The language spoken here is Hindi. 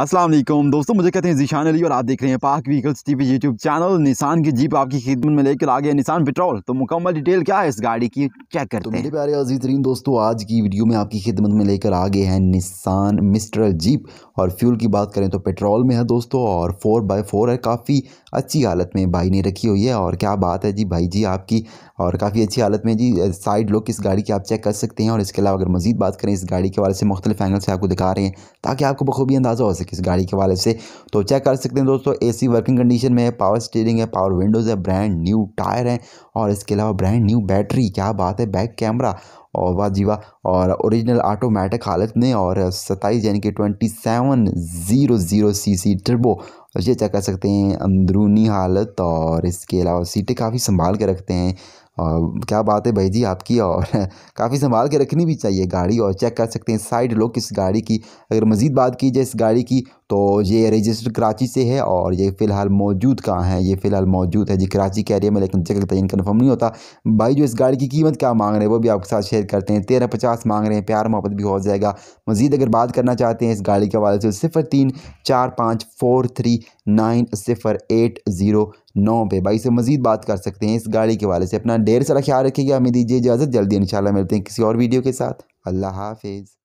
असलम दोस्तों मुझे कहते हैं जीशान अली और आप देख रहे हैं Pak vehicles TV YouTube channel Nissan की जीप आपकी खिदमत में लेकर आ गया निसान पेट्रोल तो मुकम्मल डिटेल क्या है इस गाड़ी की चेक करते तो मेरे प्यारे अजीज तरीन दोस्तों आज की वीडियो में आपकी खिदमत में लेकर आ गए हैं निसान मिस्ट्रल जीप और फ्यूल की बात करें तो पेट्रोल में है दोस्तों और फोर बाई फोर है काफ़ी अच्छी हालत में भाई ने रखी हुई है और क्या बात है जी भाई जी आपकी और काफ़ी अच्छी हालत में जी साइड लुक इस गाड़ी की आप चेक कर सकते हैं और इसके अलावा अगर मजीद बात करें इस गाड़ी के बारे से मुख्तलिफ एंगल से आपको दिखा रहे हैं ताकि आपको बखूबी अंदाज़ा हो से किस गाड़ी के वाले से तो चेक कर सकते हैं दोस्तों एसी वर्किंग कंडीशन में है पावर स्टीयरिंग है पावर विंडोज़ है ब्रांड न्यू टायर है और इसके अलावा ब्रांड न्यू बैटरी क्या बात है बैक कैमरा और वाह जीवा और ओरिजिनल ऑटोमेटिक हालत में और सत्ताईस यानी कि twenty seven zero zero C C ट्रिबो ये चेक कर सकते हैं अंदरूनी हालत और इसके अलावा सीटें काफ़ी संभाल के रखते हैं और क्या बात है भाई जी आपकी और काफ़ी संभाल के रखनी भी चाहिए गाड़ी और चेक कर सकते हैं साइड लोग किस गाड़ी की अगर मज़ीद बात की जाए इस गाड़ी की तो ये रजिस्टर कराची से है और ये फ़िलहाल मौजूद कहाँ है ये फ़िलहाल मौजूद है जी कराची के एरिया में लेकिन जगह तय कन्फर्म नहीं होता भाई जो इस गाड़ी की कीमत क्या मांग रहे हैं वो भी आपके साथ शेयर करते हैं तेरह पचास मांग रहे हैं प्यार मोहब्बत भी हो जाएगा मजीद अगर बात करना चाहते हैं इस गाड़ी के हवाले से सिफर तीन चार पाँच फोर थ्री नाइन सिफर एट ज़ीरो नौ पे भाई से मजीद बात कर सकते हैं इस गाड़ी के हवाले से अपना ढेर सारा ख्याल रखिएगा हमें दीजिए इजाज़त जल्दी इन मिलते हैं किसी और वीडियो के साथ अल्लाह हाफिज़